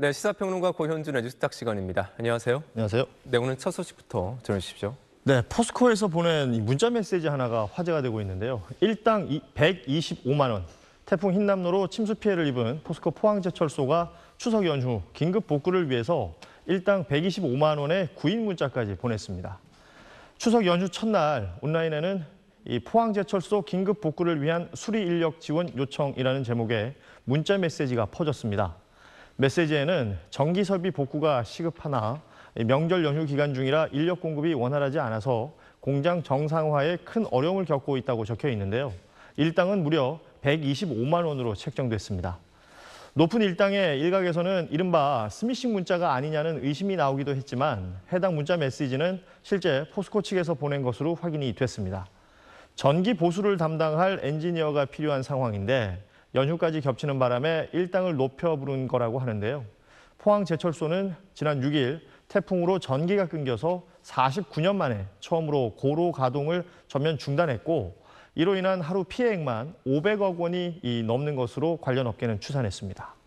네, 시사평론가 고현준 뉴스탁 시간입니다. 안녕하세요. 안녕하세요. 네, 오늘 첫 소식부터 전해주십시오. 네, 포스코에서 보낸 문자 메시지 하나가 화제가 되고 있는데요. 일당 125만 원. 태풍 흰남노로 침수 피해를 입은 포스코 포항제철소가 추석 연휴 긴급 복구를 위해서 일당 125만 원의 구인 문자까지 보냈습니다. 추석 연휴 첫날 온라인에는 이 포항제철소 긴급 복구를 위한 수리 인력 지원 요청이라는 제목의 문자 메시지가 퍼졌습니다. 메시지에는 전기 설비 복구가 시급하나 명절 연휴 기간 중이라 인력 공급이 원활하지 않아서 공장 정상화에 큰 어려움을 겪고 있다고 적혀 있는데요. 일당은 무려 125만 원으로 책정됐습니다. 높은 일당에 일각에서는 이른바 스미싱 문자가 아니냐는 의심이 나오기도 했지만 해당 문자 메시지는 실제 포스코 측에서 보낸 것으로 확인이 됐습니다. 전기 보수를 담당할 엔지니어가 필요한 상황인데 연휴까지 겹치는 바람에 일당을 높여 부른 거라고 하는데요. 포항제철소는 지난 6일 태풍으로 전기가 끊겨서 49년 만에 처음으로 고로 가동을 전면 중단했고 이로 인한 하루 피해액만 500억 원이 넘는 것으로 관련 업계는 추산했습니다.